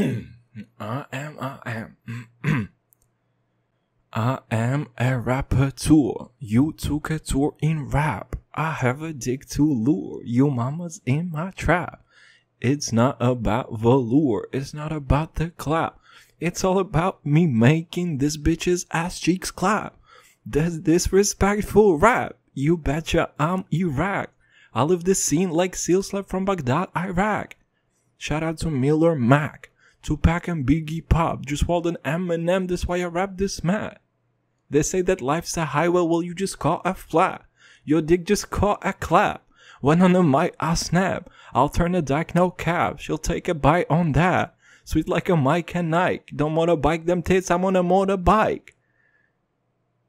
I am, I am. I am a rapper too. You took a tour in rap. I have a dick to lure. Your mama's in my trap. It's not about velour. It's not about the clap. It's all about me making this bitch's ass cheeks clap. That's disrespectful rap. You betcha I'm Iraq. I live the scene like seal slept from Baghdad, Iraq. Shout out to Miller Mac. Tupac and Biggie Pop, just an M and M. that's why I rap this man. They say that life's a highway, well you just caught a flat. Your dick just caught a clap. When on a mic I snap, I'll turn a dyke no cap, she'll take a bite on that. Sweet like a Mike and Nike, don't motorbike them tits, I'm on a motorbike.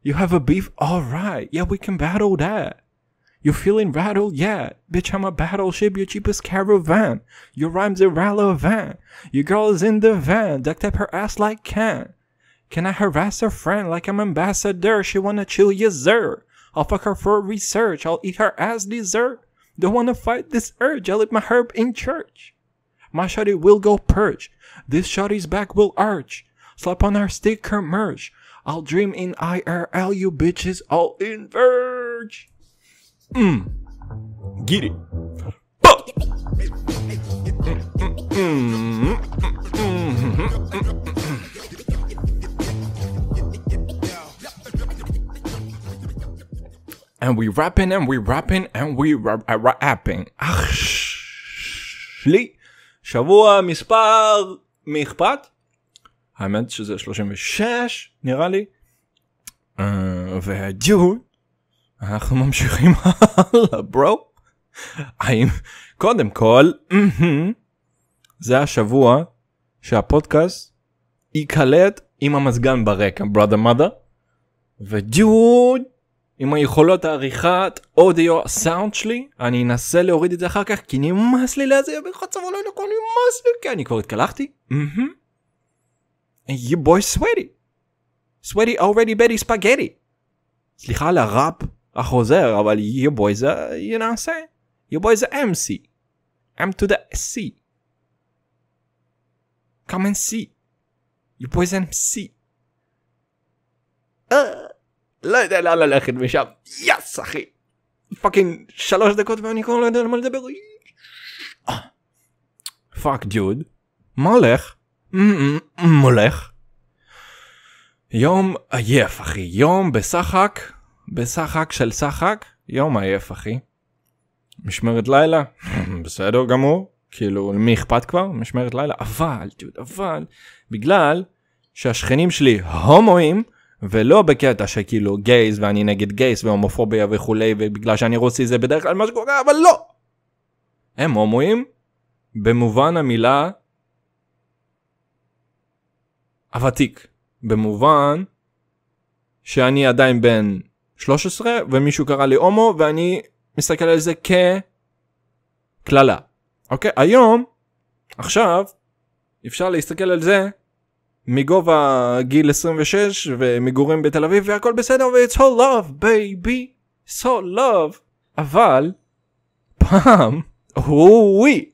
You have a beef? Alright, yeah we can battle that. You feeling rattled? Yeah. Bitch, I'm a battleship, your cheapest caravan. Your rhymes irrelevant. Your girl's in the van, duct up her ass like can. Can I harass her friend like I'm ambassador? She wanna chill, yes sir. I'll fuck her for research, I'll eat her ass dessert. Don't wanna fight this urge, I'll eat my herb in church. My shotty will go perch, this shotty's back will arch. Slap on her sticker merch, I'll dream in IRL, you bitches all in verge. Mm. Get it. and we rapping and we rapping and we rapping. אח שלי, שבוע מספר, מי אכפת? האמת שזה 36 נראה לי. והדיון אנחנו ממשיכים הלאה ברו. האם קודם כל זה השבוע שהפודקאסט ייקלט עם המזגן ברקע בראדה מאדה ודוד עם היכולות העריכת אודיו סאונד שלי אני אנסה להוריד את זה אחר כך כי נמאס לי להזיע בחצב אולי לכל נמאס לי כי כן, אני כבר התקלחתי. You boy sweaty. sweaty already betty spaghetti. סליחה על הראפ החוזר, אבל יו בוי זה you know what I'm saying? your boys are MC. I'm to the C. come and see. your boys are MC. Uh, לא יודע לאן ללכת משם, יאס אחי. פאקינג שלוש דקות ואני כבר לא יודע על מה לדבר. פאק דוד, מה הולך? מולך? יום עייף אחי, יום בשחק בשחק של שחק, יום עייף אחי. משמרת לילה, בסדר גמור, כאילו למי אכפת כבר? משמרת לילה, אבל, דוד, אבל, בגלל שהשכנים שלי הומואים, ולא בקטע שכאילו גייז ואני נגד גייז והומופוביה וכולי ובגלל שאני רוסי זה בדרך כלל מה שקורה אבל לא. הם הומואים במובן המילה הוותיק במובן שאני עדיין בן 13 ומישהו קרא לי הומו ואני מסתכל על זה כקללה. אוקיי? היום, עכשיו, אפשר להסתכל על זה מגובה גיל 26 ומגורים בתל אביב והכל בסדר ו-it's all love baby, it's all love, אבל פעם, אוי,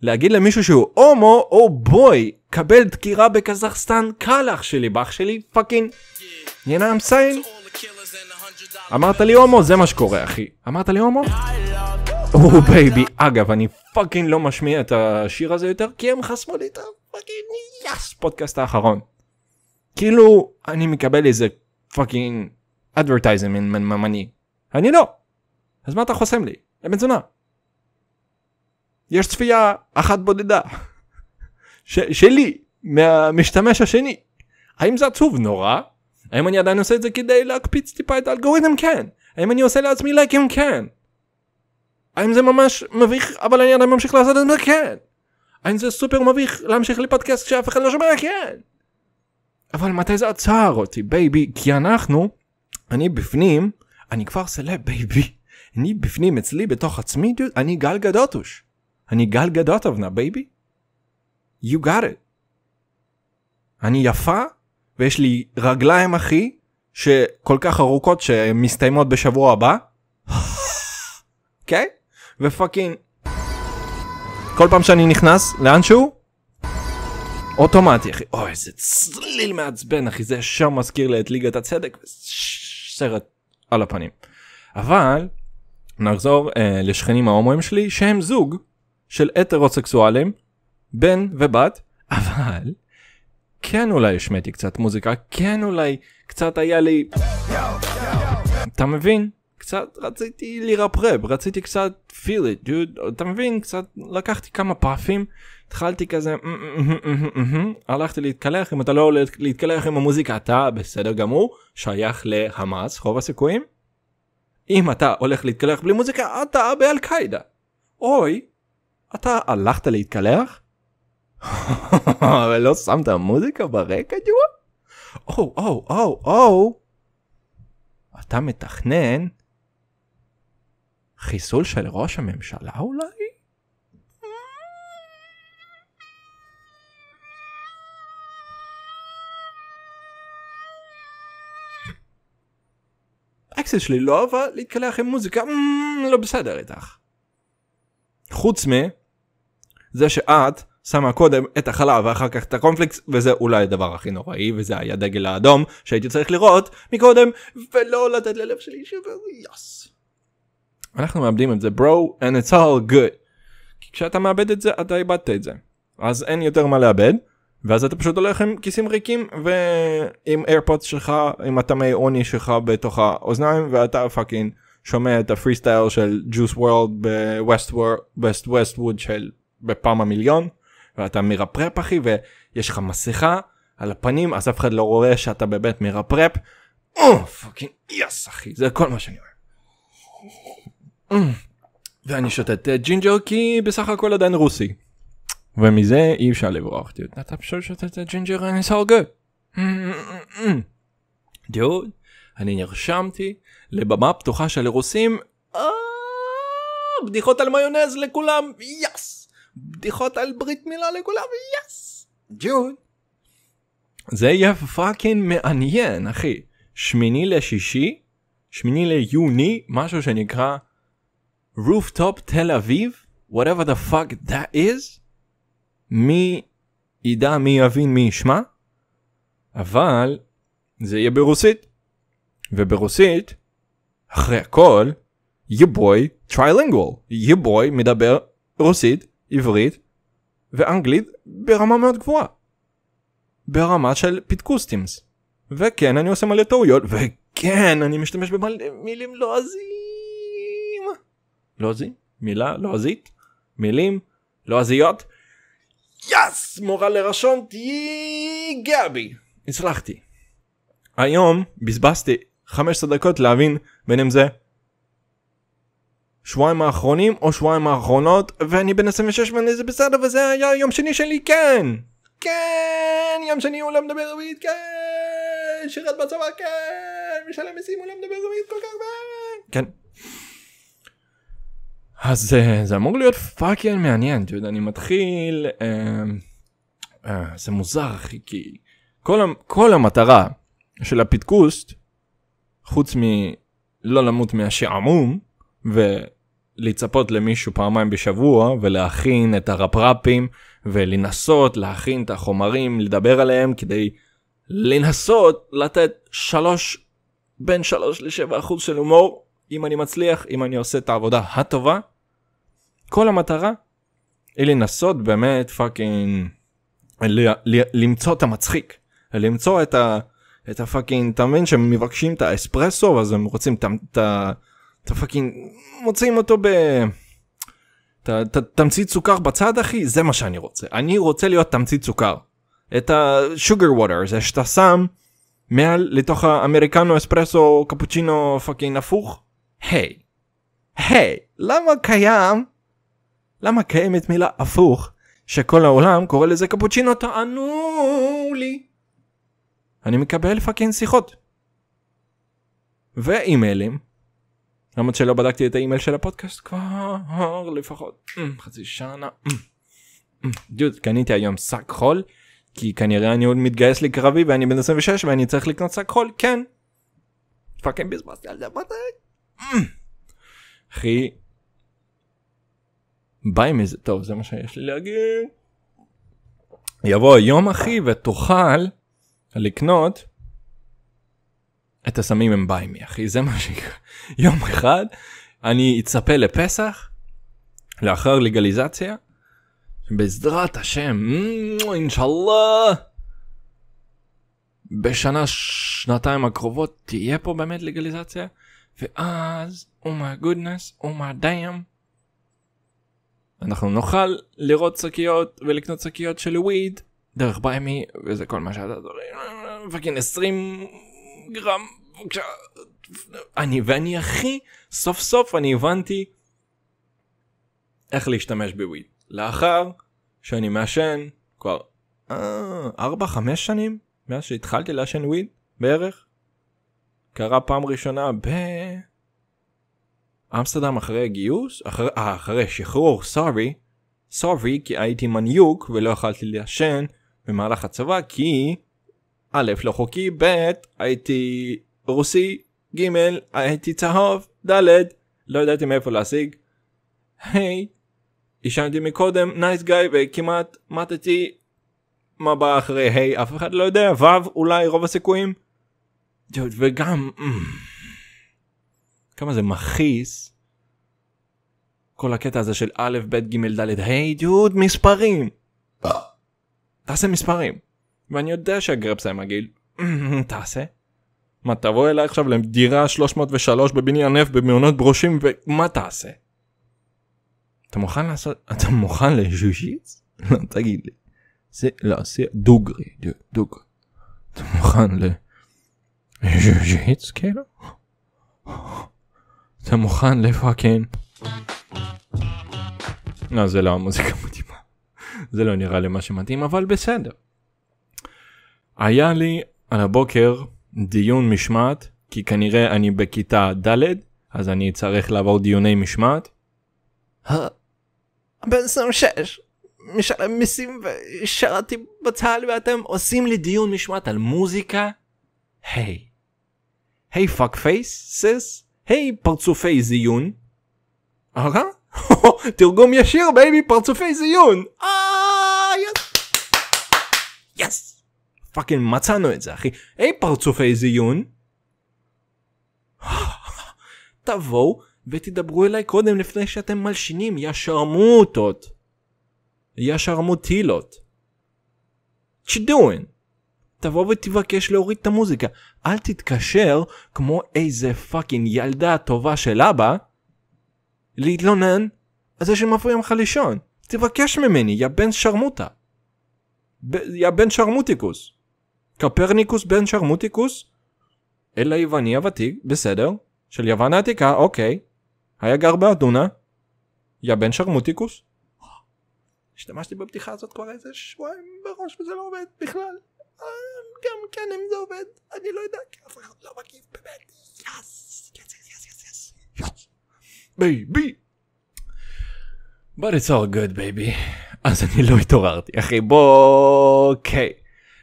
להגיד למישהו שהוא הומו, או oh בוי, קבל דקירה בקזחסטן קל אח שלי, באח שלי, פאקינג, you know what I'm saying? אמרת לי הומו, זה מה שקורה, אחי. אמרת לי הומו? או בייבי. אגב, אני פאקינג לא משמיע את השיר הזה יותר, כי הם חסמו לי את הפאקינג יאס פודקאסט האחרון. כאילו, אני מקבל איזה פאקינג אדברטייזמנט ממני. אני לא. אז מה אתה חוסם לי? לבן תזונה. יש צפייה אחת בודדה. ש- שלי, מהמשתמש השני. האם זה עצוב נורא? האם אני עדיין עושה את זה כדי להקפיץ טיפה את האלגוריתם? כן. האם אני עושה לעצמי לייקים? כן. האם זה ממש מביך אבל אני עדיין ממשיך לעשות את זה? כן. האם זה סופר מביך להמשיך לפודקאסט כשאף אחד לא שומע? כן. אבל מתי זה עצר אותי בייבי? כי אנחנו, אני בפנים, אני כבר סלב בייבי. אני בפנים אצלי בתוך עצמי דוד, אני גל גדוטוש. אני גל גדוטובנה בייבי. You got it. אני יפה ויש לי רגליים אחי שכל כך ארוכות שמסתיימות בשבוע הבא. אוקיי? okay? ופאקינג. כל פעם שאני נכנס לאנשהו אוטומטי אחי אוי איזה צליל מעצבן אחי זה ישר מזכיר לי את ליגת הצדק סרט על הפנים. אבל נחזור אה, לשכנים ההומואים שלי שהם זוג של הטרוסקסואלים בן ובת אבל כן אולי השמעתי קצת מוזיקה, כן אולי קצת היה לי... אתה מבין? קצת רציתי לרפרפ, רציתי קצת feel it, dude, אתה מבין? קצת לקחתי כמה פאפים, התחלתי כזה, הלכתי להתקלח, אם אתה לא עולה להתקלח עם המוזיקה, אתה בסדר גמור, שייך להמאס, רוב הסיכויים. אם אתה הולך להתקלח בלי מוזיקה, אתה באל-קאידה. אוי, אתה הלכת להתקלח? אבל לא שמת מוזיקה ברקע, ג'וואב? או, או, או, או. אתה מתכנן חיסול של ראש הממשלה אולי? האקסל שלי לא אהבה להתקלח עם מוזיקה, לא בסדר איתך. חוץ מזה שאת שמה קודם את החלב ואחר כך את הקונפליקס וזה אולי הדבר הכי נוראי וזה היה דגל האדום שהייתי צריך לראות מקודם ולא לתת ללב שלי שבר יס. אנחנו מאבדים את זה ברו and it's all good. כי כשאתה מאבד את זה אתה איבדת את זה אז אין יותר מה לאבד ואז אתה פשוט הולך עם כיסים ריקים ועם איירפודס שלך עם הטמי עוני שלך בתוך האוזניים ואתה פאקינג שומע את הפרי סטייל של ג'וס וורלד בווסט ווסט ווד של בפעם המיליון ואתה מרפרפ אחי ויש לך מסכה על הפנים אז אף אחד לא רואה שאתה באמת מרפרפ. או אה, פאקינג יס אחי זה כל מה שאני אומר. אה, ואני שותה את ג'ינג'ר כי בסך הכל עדיין רוסי. ומזה אי אפשר לברוח. אתה פשוט שותה את ג'ינג'ר אני it's all good. אה, דוד, אני נרשמתי לבמה פתוחה של רוסים. בדיחות על מיונז לכולם, יס! בדיחות על ברית מילה לכולם, יס! ג'ון. זה יהיה פאקינג מעניין, אחי. שמיני לשישי, שמיני ליוני, משהו שנקרא rooftop תל אביב, whatever the fuck that is, מי ידע, מי יבין, מי ישמע, אבל זה יהיה ברוסית. וברוסית, אחרי הכל, יא בוי טריילינגוול, יא בוי מדבר רוסית עברית ואנגלית ברמה מאוד גבוהה. ברמה של פיטקוסטימס. וכן אני עושה מלא טעויות וכן אני משתמש במילים לועזים. לועזי? מילה לועזית? מילים לועזיות? יס! מורה לרשום תהיי גבי! הצלחתי. היום בזבזתי 15 דקות להבין בין אם זה שבועיים האחרונים או שבועיים האחרונות ואני בן 26 ואני זה בסדר וזה היה יום שני שלי כן כן יום שני הוא לא מדבר ערבית כן שירת בצבא כן משלם מיסים הוא לא מדבר ערבית כל כך כן אז אה, זה אמור להיות פאקינג מעניין אתה יודע אני מתחיל אה, אה, זה מוזר אחי כי כל, כל המטרה של הפיתקוסט חוץ מלא למות מהשעמום ולצפות למישהו פעמיים בשבוע ולהכין את הרפרפים ולנסות להכין את החומרים לדבר עליהם כדי לנסות לתת שלוש בין שלוש לשבע אחוז של הומור אם אני מצליח אם אני עושה את העבודה הטובה. כל המטרה היא לנסות באמת פאקינג למצוא את המצחיק למצוא את ה... את הפאקינג, אתה מבין שהם מבקשים את האספרסו אז הם רוצים את אתה פאקינג מוצאים אותו ב... ת, ת, תמצית סוכר בצד אחי זה מה שאני רוצה אני רוצה להיות תמצית סוכר את השוגר ווטר זה שאתה שם מעל לתוך האמריקנו אספרסו קפוצ'ינו פאקינג הפוך היי היי למה קיים למה קיימת מילה הפוך שכל העולם קורא לזה קפוצ'ינו תענו לי אני מקבל פאקינג שיחות ואימיילים למרות שלא בדקתי את האימייל של הפודקאסט כבר לפחות אמ, חצי שנה. אמ, אמ. דוד קניתי היום שק חול כי כנראה אני עוד מתגייס לקרבי ואני בן 26 ואני צריך לקנות שק חול כן. פאקינג בזבזתי על זה מה זה? אחי. ביי מזה טוב זה מה שיש לי להגיד. יבוא היום אחי ותוכל לקנות את הסמים הם ביי מי אחי זה מה שיקרה יום אחד אני אצפה לפסח לאחר לגליזציה בעזרת השם אינשאללה בשנה שנתיים הקרובות תהיה פה באמת לגליזציה ואז אומה גודנס אומה דיים אנחנו נוכל לראות שקיות ולקנות שקיות של וויד דרך ביימי וזה כל מה שאתה זורק פאקינג 20 גרם... אני, ואני הכי, סוף סוף אני הבנתי איך להשתמש בוויד. לאחר שאני מעשן כבר אה, ארבע, חמש שנים מאז שהתחלתי לעשן וויד בערך. קרה פעם ראשונה ב... אמסטרדם אחרי גיוס, אחר, אה, אחרי שחרור, סורי, סורי כי הייתי מניוק ולא יכלתי לעשן במהלך הצבא כי א', לא חוקי, ב', הייתי רוסי, ג', הייתי צהוב, ד', לא ידעתי מאיפה להשיג. היי, hey, עישנתי מקודם, נייס גאי, וכמעט מתתי. מה בא אחרי היי, hey, אף אחד לא יודע, ו', אולי רוב הסיכויים. וגם... אמ, כמה זה מכעיס. כל הקטע הזה של א', ב', ג', ד', ה', דוד, מספרים. אה. תעשה מספרים. ואני יודע שהגרפס היה מגעיל. תעשה. מה, תבוא אליי עכשיו לדירה 303 בבניין נפט במעונות ברושים ומה תעשה? אתה מוכן לעשות... אתה מוכן לז'וז'יץ? לא, תגיד לי. זה לעשייה לא, דוגרי, דוגרי. אתה מוכן ל... ז'וז'יץ כאילו? אתה מוכן לפאקינג... לא, זה לא המוזיקה מתאימה. זה לא נראה לי מה שמתאים, אבל בסדר. היה לי על הבוקר דיון משמעת, כי כנראה אני בכיתה ד', אז אני צריך לעבור דיוני משמעת. בן 26, משלם מיסים ושרתי בצה"ל ואתם עושים לי דיון משמעת על מוזיקה? היי. היי פאק פייס, סיס? היי פרצופי זיון. אה? תרגום ישיר בייבי פרצופי זיון! אה! פאקינג מצאנו את זה אחי. היי פרצופי זיון. תבואו ותדברו אליי קודם לפני שאתם מלשינים יא שרמוטות. יא שרמוטילות. What תבוא ותבקש להוריד את המוזיקה. אל תתקשר כמו איזה פאקינג ילדה טובה של אבא להתלונן על זה שמפריע לך לישון. תבקש ממני, יא בן שרמוטה. יא בן שרמוטיקוס. קפרניקוס בן שרמוטיקוס? אלא יווני הוותיק, בסדר. של יוון העתיקה, אוקיי. היה גר באדונה? יא בן שרמוטיקוס? השתמשתי בפתיחה הזאת כבר איזה שבועיים בראש וזה לא עובד בכלל. אה, גם כן אם זה עובד, אני לא יודע, כי אף אחד לא מגיב באמת. יאס! יאס יאס יאס יאס בייבי! But it's all good, baby. אז אני לא התעוררתי, אחי, בואו... אוקיי. Okay.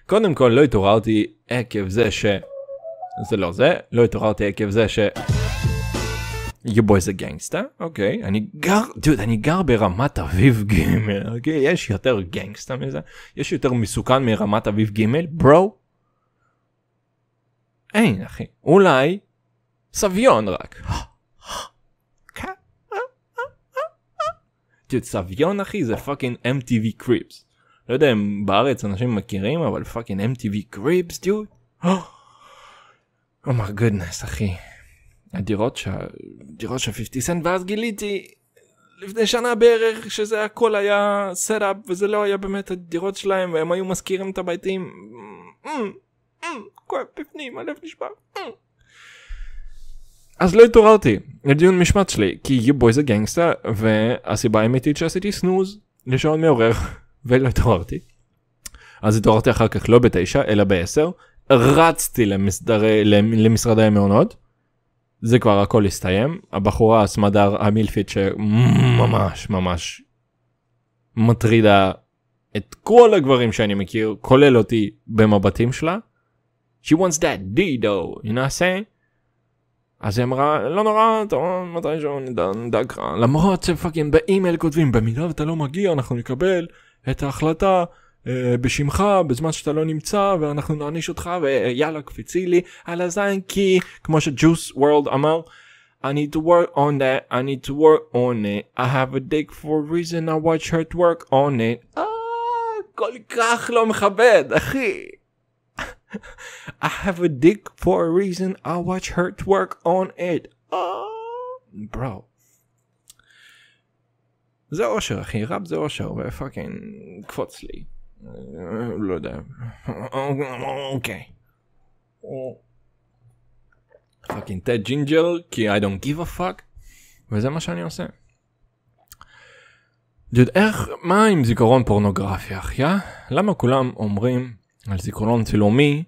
קודם כל לא התעוררתי עקב זה ש... זה לא זה, לא התעוררתי עקב זה ש... your boy's a gangster, אוקיי, okay. אני גר, דוד, אני גר ברמת אביב גימל, אוקיי, okay? יש יותר גנגסטה מזה, יש יותר מסוכן מרמת אביב גימל, ברו? אין אחי, אולי סביון רק. דוד, כן. סביון אחי זה פאקינג MTV קריפס. לא יודע אם בארץ אנשים מכירים אבל פאקינג MTV קריפס דוד. אומר גודנס אחי. הדירות של דירות של 50 סנט ואז גיליתי לפני שנה בערך שזה הכל היה סטאפ וזה לא היה באמת הדירות שלהם והם היו מזכירים את הביתים. Mm, mm, mm, כואב בפנים הלב נשבר. אז לא התעוררתי לדיון משמעת שלי כי you boys a gangster והסיבה האמיתית שעשיתי סנוז לשעון מעורך. ולא התעוררתי. אז התעוררתי אחר כך לא בתשע אלא בעשר, רצתי למסדר, למשרדי המעונות, זה כבר הכל הסתיים, הבחורה הסמדר המילפית שממש ממש מטרידה את כל הגברים שאני מכיר, כולל אותי במבטים שלה. She wants that D though, you know what I'm saying? אז היא אמרה לא נורא מתישהו נדאג לך, למרות שפאקינג באימייל כותבים במידה ואתה לא מגיע אנחנו נקבל את ההחלטה בשמך בזמן שאתה לא נמצא ואנחנו נעניש אותך ויאללה קפיצי לי על הזין כי כמו שג'וס וורלד אמר I need to work on that, I need to work on it, I have a dick for a reason, I watch her to work on it. אה, כל כך לא מכבד, אחי. I have a dick for a reason, I watch her to work on it. אה, ברו. זה אושר אחי, ראפ זה אושר, ופאקינג קפוץ לי. אה, לא יודע. אוקיי. פאקינג טד ג'ינג'ר, כי I don't give a fuck, וזה מה שאני עושה. דוד, איך, מה עם זיכרון פורנוגרפיה, אחי, אה? למה כולם אומרים על זיכרון צילומי,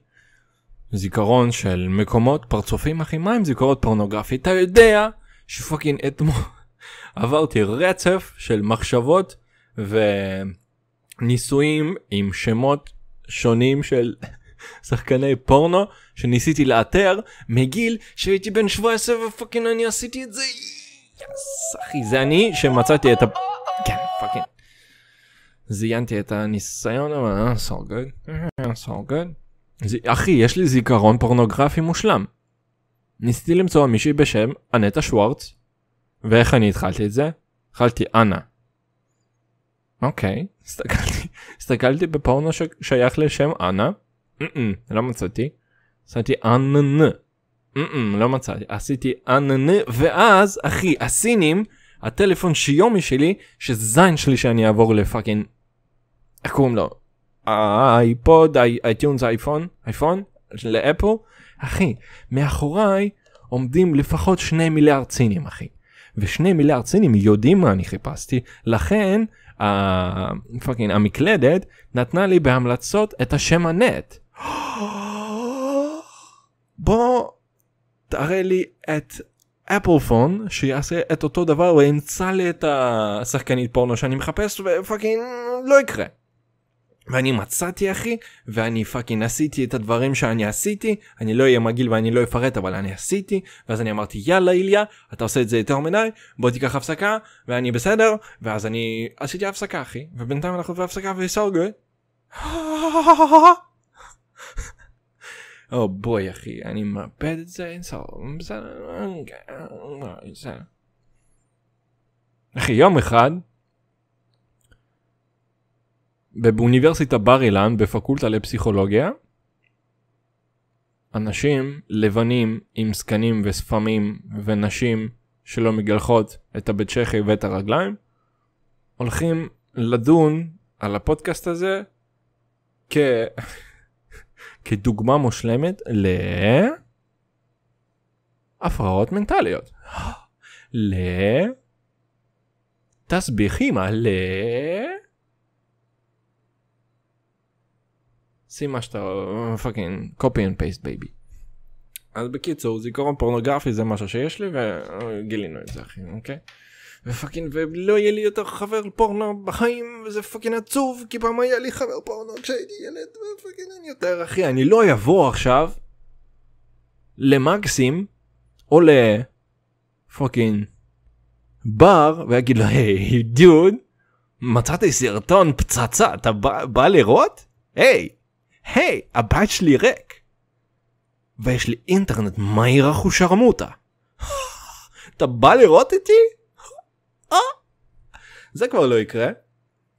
זיכרון של מקומות, פרצופים, אחי? מה עם זיכרון פורנוגרפי? אתה יודע שפאקינג אתמול... עברתי רצף של מחשבות וניסויים עם שמות שונים של שחקני פורנו שניסיתי לאתר מגיל שהייתי בן 17 ופאקינג אני עשיתי את זה. יאס אחי זה אני שמצאתי את ה... כן פאקינג. זיינתי את הניסיון אבל אה all גוד אה all גוד אחי יש לי זיכרון פורנוגרפי מושלם. ניסיתי למצוא מישהי בשם אנטה שוורץ ואיך אני התחלתי את זה? התחלתי אנה. אוקיי, הסתכלתי, הסתכלתי בפורנו ששייך לשם אנה, לא מצאתי, עשיתי אנן, לא מצאתי, עשיתי אנן, ואז אחי הסינים, הטלפון שיומי שלי, שזין שלי שאני אעבור לפאקינג, איך קוראים לו? אייפוד, אייטיונס, אייפון, אייפון, לאפל, אחי, מאחוריי עומדים לפחות שני מיליארד סינים אחי. ושני מיליארד סינים יודעים מה אני חיפשתי לכן ה... הפאקינג המקלדת נתנה לי בהמלצות את השם הנט. בוא תראה לי את אפל פון שיעשה את אותו דבר וימצא לי את השחקנית פורנו שאני מחפש ופאקינג לא יקרה. ואני מצאתי אחי ואני פאקינג עשיתי את הדברים שאני עשיתי אני לא אהיה מגעיל ואני לא אפרט אבל אני עשיתי ואז אני אמרתי יאללה איליה אתה עושה את זה יותר מדי בוא תיקח הפסקה ואני בסדר ואז אני עשיתי הפסקה אחי ובינתיים אנחנו בהפסקה וסורגו. או בואי אחי אני מאבד את זה אין סוף בסדר. אחי יום אחד ובאוניברסיטה בר אילן בפקולטה לפסיכולוגיה אנשים לבנים עם זקנים וספמים ונשים שלא מגלחות את הבית שכי ואת הרגליים הולכים לדון על הפודקאסט הזה כ... כדוגמה מושלמת ל... מנטליות. ל... תסביכים על... שים מה שאתה פאקינג קופי אנד פייסט בייבי. אז בקיצור זיכרון פורנוגרפי זה משהו שיש לי וגילינו את זה אחי אוקיי. ופאקינג ולא יהיה לי יותר חבר פורנו בחיים וזה פאקינג עצוב כי פעם היה לי חבר פורנו כשהייתי ילד ופאקינג אין יותר אחי אני לא אבוא עכשיו למקסים או לפאקינג בר ויגיד לו היי דוד מצאתי סרטון פצצה אתה בא, בא לראות? היי hey, היי, הבית שלי ריק. ויש לי אינטרנט מהיר אחושרמוטה. אתה בא לראות איתי? אה? זה כבר לא יקרה.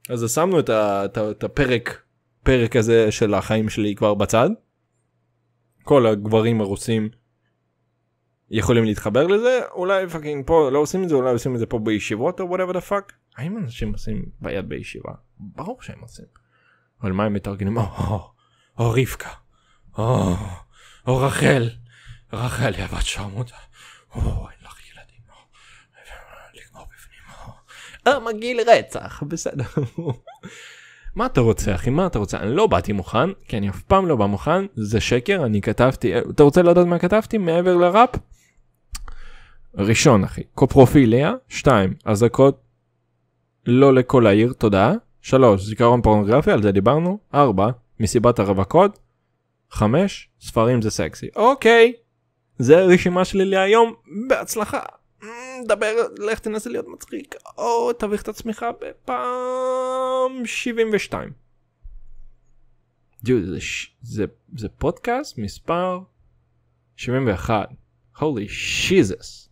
אז שמנו את, הפרק, פרק הזה של החיים שלי כבר בצד. כל הגברים הרוסים יכולים להתחבר לזה אולי פאקינג פה לא עושים את זה אולי עושים את זה פה בישיבות או whatever the fuck. האם אנשים עושים ביד בישיבה? ברור שהם עושים. אבל מה הם מתארגנים? Oh, או רבקה, או, או רחל, רחל היא הבת שרמוטה, או אין לך ילדים, או, לגמור בפנים, או, אה מגעיל רצח, בסדר. מה אתה רוצה אחי מה אתה רוצה אני לא באתי מוכן כי אני אף פעם לא בא מוכן זה שקר אני כתבתי אה, אתה רוצה לדעת מה כתבתי מעבר לראפ? ראשון אחי קופרופיליה 2 אזעקות לא לכל העיר תודה 3 זיכרון פורנוגרפיה על זה דיברנו 4 מסיבת הרווקות. 5. ספרים זה סקסי. אוקיי. זה הרשימה שלי להיום. בהצלחה. דבר, לך תנסה להיות מצחיק, או תביך את עצמך בפעם 72. דוד, זה, ש... זה, זה פודקאסט מספר 71. הולי שיזוס.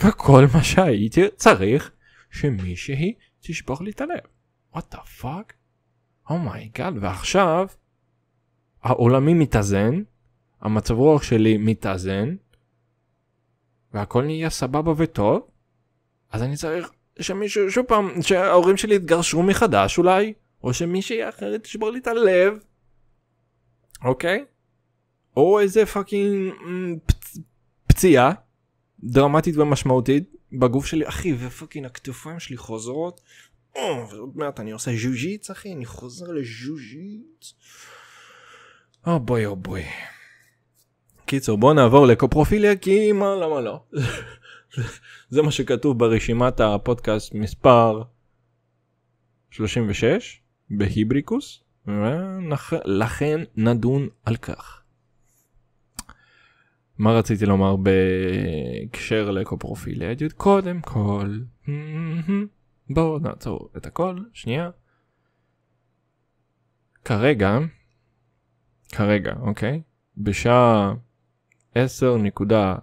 וכל מה שהייתי צריך שמישהי תשפוך לי את הלב. וואט דה פאק? אומייגאד, oh ועכשיו העולמי מתאזן, המצב רוח שלי מתאזן, והכל נהיה סבבה וטוב, אז אני צריך שמישהו, שוב פעם, שההורים שלי יתגרשו מחדש אולי, או שמישהי אחרת תשבור לי את הלב, אוקיי? או איזה פאקינג mm, פצ... פציעה דרמטית ומשמעותית בגוף שלי, אחי, ופאקינג הכתפיים שלי חוזרות אה, ועוד מעט אני עושה ז'וז'יץ אחי, אני חוזר לז'וז'יץ. או אה, בואי או אה, בואי. קיצור בוא נעבור לקופרופיליה כי מה למה לא. זה מה שכתוב ברשימת הפודקאסט מספר 36 בהיבריקוס ולכן נדון על כך. מה רציתי לומר בהקשר לקופרופיליה? קודם כל. בואו נעצור את הכל, שנייה. כרגע, כרגע, אוקיי? בשעה 10 נקודה,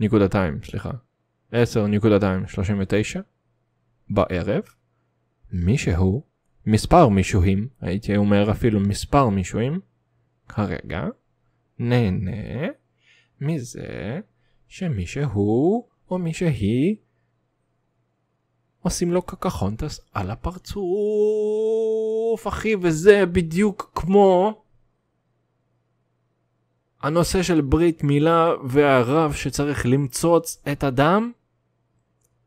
נקודתיים, סליחה, 10 נקודתיים 39 בערב, מישהו, מספר מישוהים, הייתי אומר אפילו מספר מישוהים, כרגע, נהנה מזה שמישהו או מישהי עושים לו קקחונטס על הפרצוף, אחי, וזה בדיוק כמו הנושא של ברית מילה והרב שצריך למצוץ את הדם.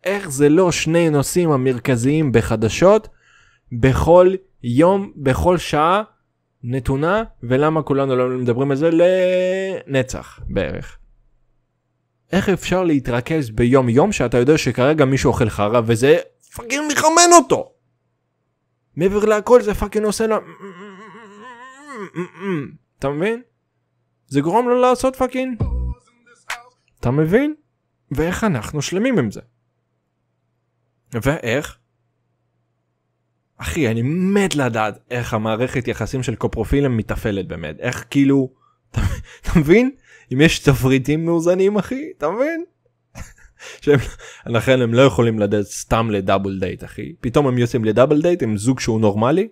איך זה לא שני נושאים המרכזיים בחדשות בכל יום, בכל שעה נתונה, ולמה כולנו לא מדברים על זה לנצח בערך. איך אפשר להתרכז ביום יום שאתה יודע שכרגע מישהו אוכל חרא וזה פאקינג מחרמן אותו. מעבר לכל זה פאקינג עושה לה... אתה מבין? זה גורם לו לעשות פאקינג... אתה מבין? ואיך אנחנו שלמים עם זה. ואיך? אחי, אני מת לדעת איך המערכת יחסים של קופרופילם מתאפלת באמת. איך כאילו... אתה מבין? אם יש תפריטים מאוזנים אחי, אתה מבין? לכן הם לא יכולים לדעת סתם לדאבל דייט אחי פתאום הם יוצאים לדאבל דייט עם זוג שהוא נורמלי.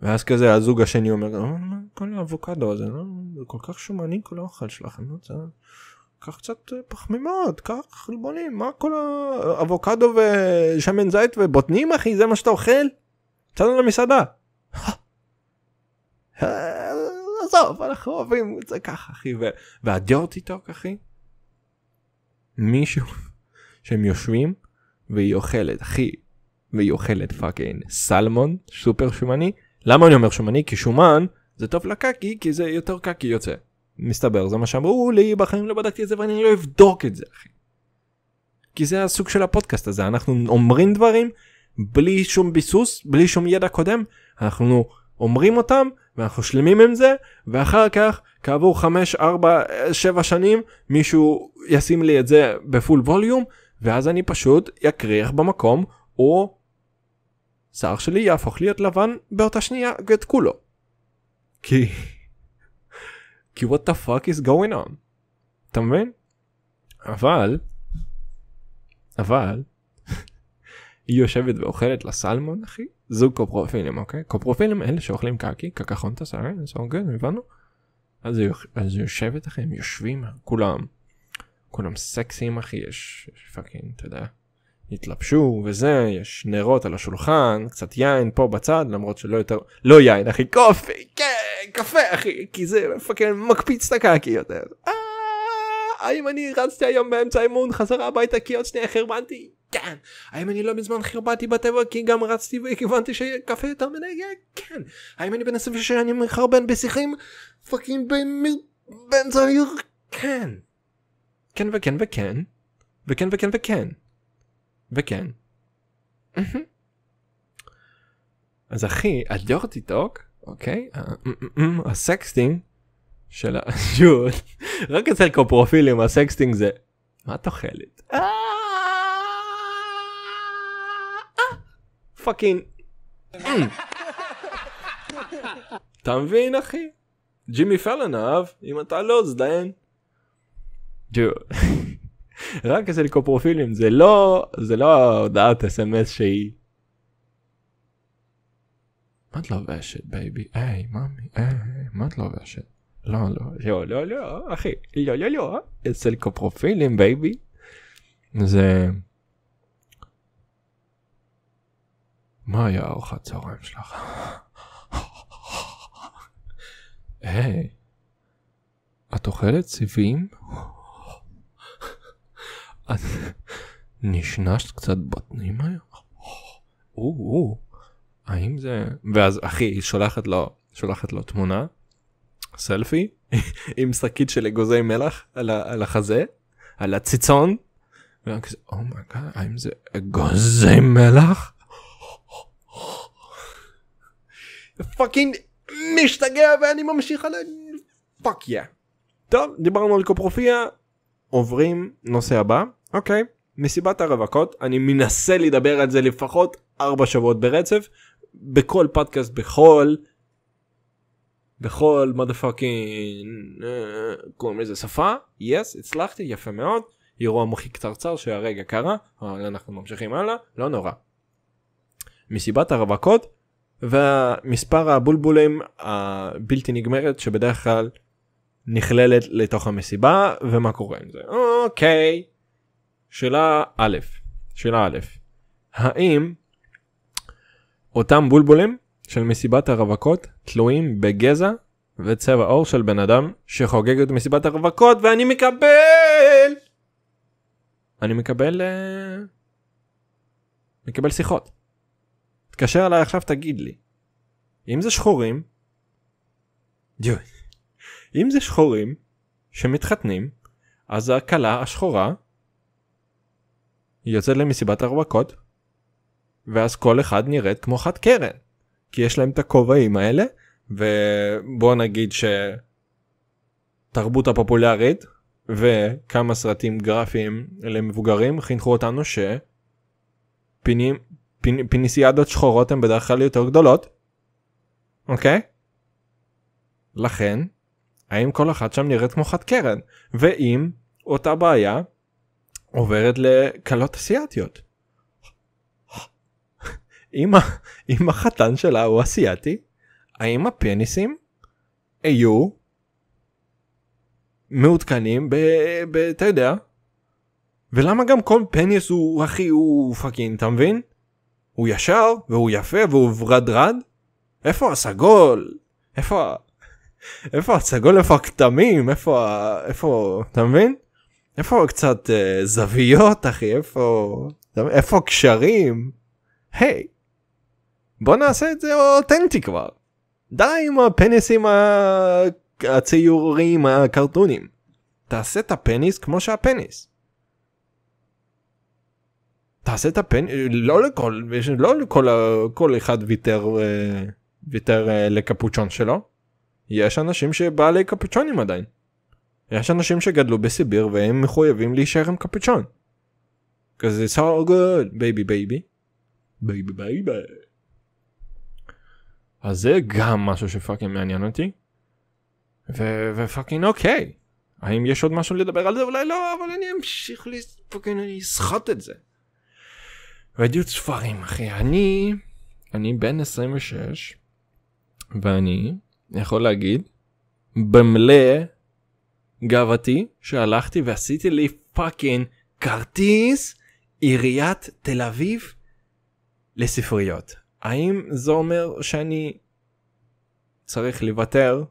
ואז כזה הזוג השני אומר אה, כל האבוקדו הזה לא, זה כל כך שומני כל האוכל שלכם. קח אה, קצת פחמימות, קח חלבונים, מה כל האבוקדו ושמן זית ובוטנים אחי, זה מה שאתה אוכל? יצאנו למסעדה. עזוב, אנחנו אוהבים את זה ככה אחי, והדיורטי טוק אחי, מישהו שהם יושבים והיא אוכלת אחי והיא אוכלת פאקינג סלמון סופר שומני למה אני אומר שומני כי שומן זה טוב לקקי כי זה יותר קקי יוצא מסתבר זה מה שאמרו לי בחיים לא בדקתי את זה ואני לא אבדוק את זה אחי. כי זה הסוג של הפודקאסט הזה אנחנו אומרים דברים בלי שום ביסוס בלי שום ידע קודם אנחנו אומרים אותם ואנחנו שלמים עם זה, ואחר כך, כעבור 5, 4, 7 שנים, מישהו ישים לי את זה בפול ווליום, ואז אני פשוט אקריח במקום, או שר שלי יהפוך להיות לבן באותה שנייה, את כולו. כי... כי what the fuck is going on. אתה מבין? אבל... אבל... היא יושבת ואוכלת לסלמון אחי זוג קופרופילים אוקיי קופרופילים אלה שאוכלים קקי קקחונטס אוקיי הבנו? אז היא יושבת אחי הם יושבים כולם כולם סקסים אחי יש, יש פאקינג אתה יודע התלבשו וזה יש נרות על השולחן קצת יין פה בצד למרות שלא יותר לא יין אחי קופי כן קפה אחי כי זה פאקינג מקפיץ את הקקי יותר. אה, האם אני רצתי היום באמצע אימון חזרה הביתה כי עוד שנייה חרמנתי כן. האם אני לא מזמן חרבתי בטבע כי גם רצתי וכיוונתי שקפה יותר מדי? כן. האם אני בן 26 שאני מחרבן בשיחים? פאקינג בן בן זהיר? כן. כן וכן וכן. וכן וכן וכן. וכן. אז אחי, לא הדורטי טוק, אוקיי? אה, הסקסטינג של ה... רק אצל קופרופילים הסקסטינג זה מה את אוכלת? אה! פאקינג... אתה מבין אחי? ג'ימי פלן אהב, אם אתה לא זדיין. רק אצל קופרופילים זה לא זה לא הודעת אס.אם.אס שהיא. מה את לובשת לא בייבי? היי מאמי, היי מה את לובשת? לא, לא לא לא לא לא אחי לא לא לא אצל קופרופילים בייבי זה Maja auch hat Zaunschlag. היי, את אוכלת סיבים? את נשנשת קצת בטנים היום? או, או, האם זה... ואז אחי, היא שולחת לו, שולחת לו תמונה, סלפי, עם שקית של אגוזי מלח על, ה, על החזה, על הציצון. ואומרים כזה, אומייגאד, האם זה אגוזי מלח? פאקינג משתגע ואני ממשיך על ה... פאק יא. טוב, דיברנו על קופרופיה, עוברים נושא הבא, אוקיי, מסיבת הרווקות, אני מנסה לדבר על זה לפחות ארבע שבועות ברצף, בכל פודקאסט, בכל, בכל פאקינג אה, קוראים לזה שפה, יס, yes, הצלחתי, יפה מאוד, אירוע מוחי קצרצר שהרגע קרה, אנחנו ממשיכים הלאה, לא נורא. מסיבת הרווקות ומספר הבולבולים הבלתי נגמרת שבדרך כלל נכללת לתוך המסיבה ומה קורה עם זה. אוקיי. שאלה א', שאלה א', האם אותם בולבולים של מסיבת הרווקות תלויים בגזע וצבע עור של בן אדם שחוגג את מסיבת הרווקות ואני מקבל אני מקבל אה, מקבל שיחות תתקשר אליי עכשיו תגיד לי. אם זה שחורים, אם זה שחורים שמתחתנים, אז הכלה השחורה יוצאת למסיבת הרווקות, ואז כל אחד נראית כמו חד קרן, כי יש להם את הכובעים האלה, ובוא נגיד שתרבות הפופולרית וכמה סרטים גרפיים למבוגרים חינכו אותנו שפינים פיניסיאדות שחורות הן בדרך כלל יותר גדולות, אוקיי? לכן, האם כל אחת שם נראית כמו חד קרן? ואם אותה בעיה עוברת לכלות אסיאתיות? אם, אם החתן שלה הוא אסיאתי, האם הפניסים היו מעודכנים ב... ב אתה יודע? ולמה גם כל פניס הוא הכי הוא פאקינג, אתה מבין? הוא ישר, והוא יפה, והוא ורדרד. איפה הסגול? איפה... איפה הסגול? איפה הכתמים? איפה... איפה... אתה מבין? איפה קצת אה, זוויות, אחי? איפה... איפה קשרים? היי, hey, בוא נעשה את זה אותנטי כבר. די עם הפניסים הציוריים, הקרטונים. תעשה את הפניס כמו שהפניס. תעשה את הפן לא לכל לא לכל כל אחד ויתר אה, ויתר אה, לקפוצ'ון שלו. יש אנשים שבעלי קפוצ'ונים עדיין. יש אנשים שגדלו בסיביר והם מחויבים להישאר עם קפוצ'ון. כזה it's all good baby baby. baby baby. אז זה גם משהו שפאקינג מעניין אותי. ופאקינג אוקיי. האם יש עוד משהו לדבר על זה? אולי לא, אבל אני אמשיך ל... אני אסחט את זה. רדיו צפרים אחי אני אני בן 26 ואני יכול להגיד במלא גאוותי שהלכתי ועשיתי לי פאקינג כרטיס עיריית תל אביב לספריות. האם זה אומר שאני צריך לוותר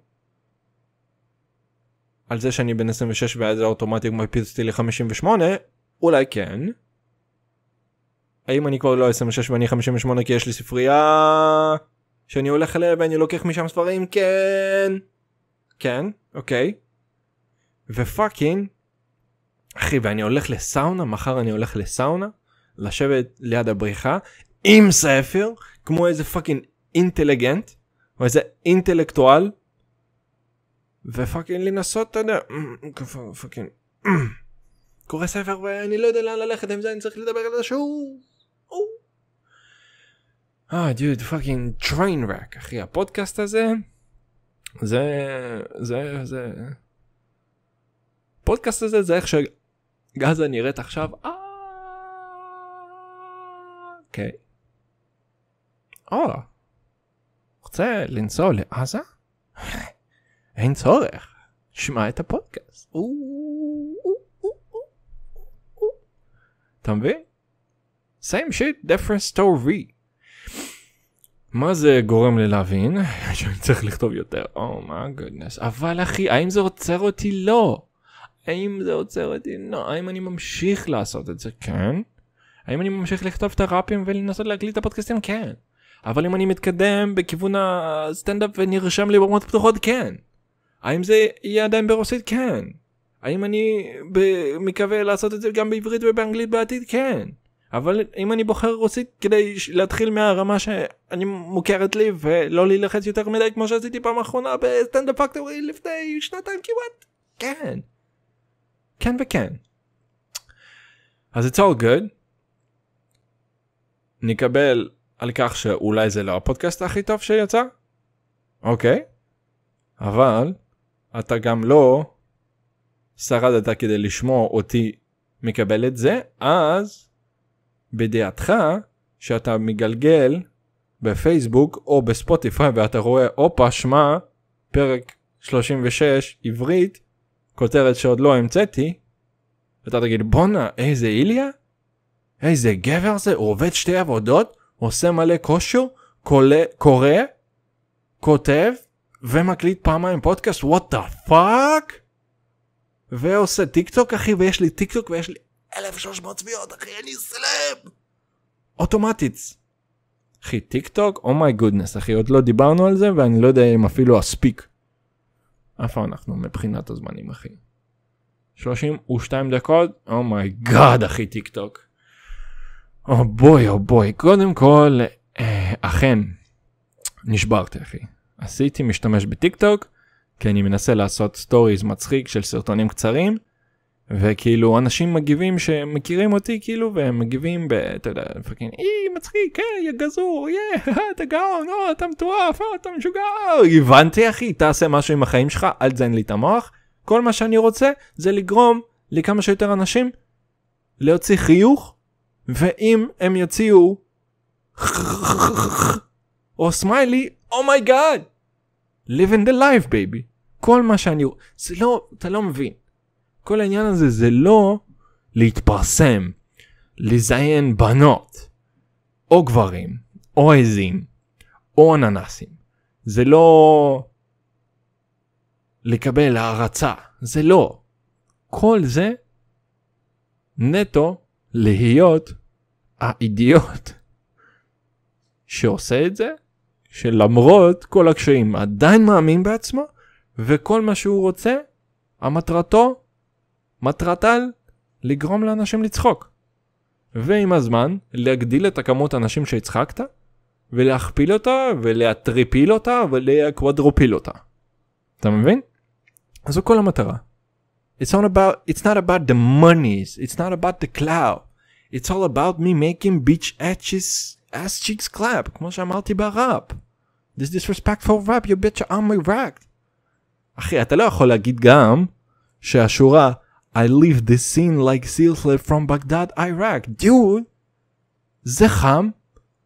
על זה שאני בן 26 ואז זה אוטומטי מקפיץ אותי ל-58? אולי כן. האם אני כבר לא 26 ואני 58 כי יש לי ספרייה שאני הולך אליה ואני לוקח משם ספרים כן כן אוקיי ופאקינג אחי ואני הולך לסאונה מחר אני הולך לסאונה לשבת ליד הבריכה עם ספר כמו איזה פאקינג אינטליגנט או איזה אינטלקטואל ופאקינג לנסות אתה יודע פאקינג קורא ספר ואני לא יודע לאן ללכת עם זה אני צריך לדבר על זה שוב אה, oh, דוד, פאקינג טריין ראק, אחי, הפודקאסט הזה, זה, זה, זה, פודקאסט הזה זה איך שגזה נראית עכשיו, אה, אוקיי. או, רוצה לנסוע לעזה? אין צורך, שמע את הפודקאסט. אתה מבין? same shit different story. מה זה גורם לי להבין שאני צריך לכתוב יותר Oh my goodness. אבל אחי האם זה עוצר אותי לא האם זה עוצר אותי לא האם אני ממשיך לעשות את זה כן האם אני ממשיך לכתוב את הראפים ולנסות להקליט את הפודקאסטים כן אבל אם אני מתקדם בכיוון הסטנדאפ ונרשם לי לבמות פתוחות כן האם זה יהיה עדיין ברוסית כן האם אני מקווה לעשות את זה גם בעברית ובאנגלית בעתיד כן אבל אם אני בוחר רוסית כדי להתחיל מהרמה שאני מוכרת לי ולא להילחץ יותר מדי כמו שעשיתי פעם אחרונה בסטנדאפ פקטורי לפני שנתיים כמעט כן כן וכן אז it's all good נקבל על כך שאולי זה לא הפודקאסט הכי טוב שיצא אוקיי אבל אתה גם לא שרדת כדי לשמוע אותי מקבל את זה אז בדעתך שאתה מגלגל בפייסבוק או בספוטיפיי ואתה רואה הופה שמע פרק 36 עברית כותרת שעוד לא המצאתי אתה תגיד בואנה איזה איליה? איזה גבר זה הוא עובד שתי עבודות עושה מלא כושר קורא כותב ומקליט פעמיים פודקאסט וואט דה פאק ועושה טיק טוק אחי ויש לי טיק טוק ויש לי 1,300 צביעות, אחי, אני סלב! אוטומטית. אחי, טיק טוק, אומי oh גודנס, אחי, עוד לא דיברנו על זה, ואני לא יודע אם אפילו אספיק. איפה אנחנו מבחינת הזמנים, אחי? 32 דקות? אומי oh גאד, אחי, טיק טוק. או בוי, או בוי. קודם כל, אה, אכן, נשברתי, אחי. עשיתי משתמש בטיק טוק, כי אני מנסה לעשות סטוריז מצחיק של סרטונים קצרים. וכאילו אנשים מגיבים שהם מכירים אותי כאילו והם מגיבים ב... אתה יודע, פאקינג אי אה, מצחיק, כן, יא גזור, יא, אה, אתה גאון, או, אתה מטורף, או, אתה משוגע, הבנתי אחי, תעשה משהו עם החיים שלך, אל תזיין לי את המוח. כל מה שאני רוצה זה לגרום לכמה שיותר אנשים להוציא חיוך, ואם הם יוציאו או סמיילי, אומייגאד, oh living the life baby. כל מה שאני, זה לא, אתה לא מבין. כל העניין הזה זה לא להתפרסם, לזיין בנות, או גברים, או עזים, או אננסים. זה לא לקבל הערצה, זה לא. כל זה נטו להיות האידיוט שעושה את זה, שלמרות כל הקשיים עדיין מאמין בעצמו, וכל מה שהוא רוצה, המטרתו מטרת על, לגרום לאנשים לצחוק. ועם הזמן, להגדיל את הכמות האנשים שהצחקת, ולהכפיל אותה, ולהטריפיל אותה, ולקוודרופיל אותה. אתה מבין? אז זו כל המטרה. It's not about it's not about the monies. It's not about the cloud. It's all about me making bitch ashes ass cheeks clap. כמו שאמרתי בראפ. This disrespectful rap you bitch I'm erect. אחי אתה לא יכול להגיד גם שהשורה I leave the scene like silsler from Baghdad, Iraq. dude. זה חם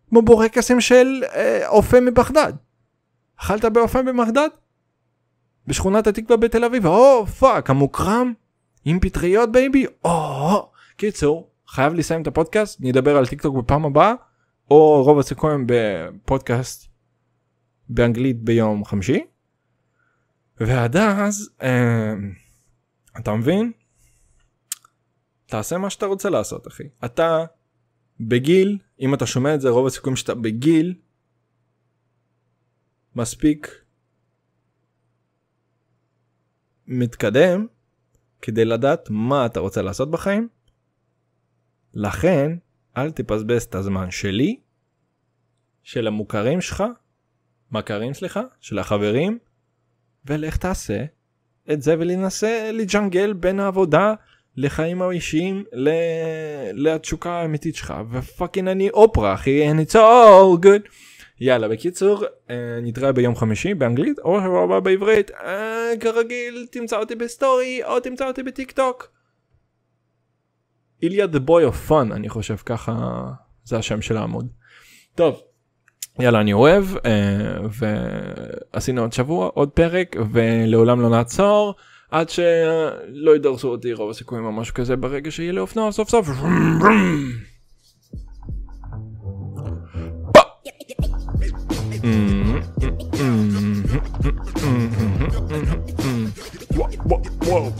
כמו בורקסים של אה, אופה אה, מבחדד. אכלת באופה מבחדד? בשכונת התקווה בתל אביב, או oh, פאק, המוקרם? עם פטריות בייבי? או, oh. קיצור, חייב לסיים את הפודקאסט, נדבר על טיקטוק בפעם הבאה, או רוב הסיכויים בפודקאסט באנגלית ביום חמישי. ועד אז, אה, אתה מבין? תעשה מה שאתה רוצה לעשות אחי אתה בגיל אם אתה שומע את זה רוב הסיכויים שאתה בגיל מספיק מתקדם כדי לדעת מה אתה רוצה לעשות בחיים לכן אל תבזבז את הזמן שלי של המוכרים שלך מכרים סליחה של החברים ולך תעשה את זה ולנסה לג'נגל בין העבודה לחיים האישיים ל... לתשוקה האמיתית שלך ופאקינג אני אופרה אחי and it's all good. יאללה בקיצור אה, נתראה ביום חמישי באנגלית או שבוע הבא בעברית אה, כרגיל תמצא אותי בסטורי או תמצא אותי בטיק טוק. איליה דה בוי אוף פאן, אני חושב ככה זה השם של העמוד. טוב יאללה אני אוהב אה, ועשינו עוד שבוע עוד פרק ולעולם לא נעצור. עד שלא ידרסו אותי רוב הסיכויים או משהו כזה ברגע שיהיה לי אופנוע סוף סוף. וואו וואו וואו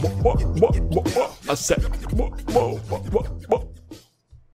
וואו וואו וואו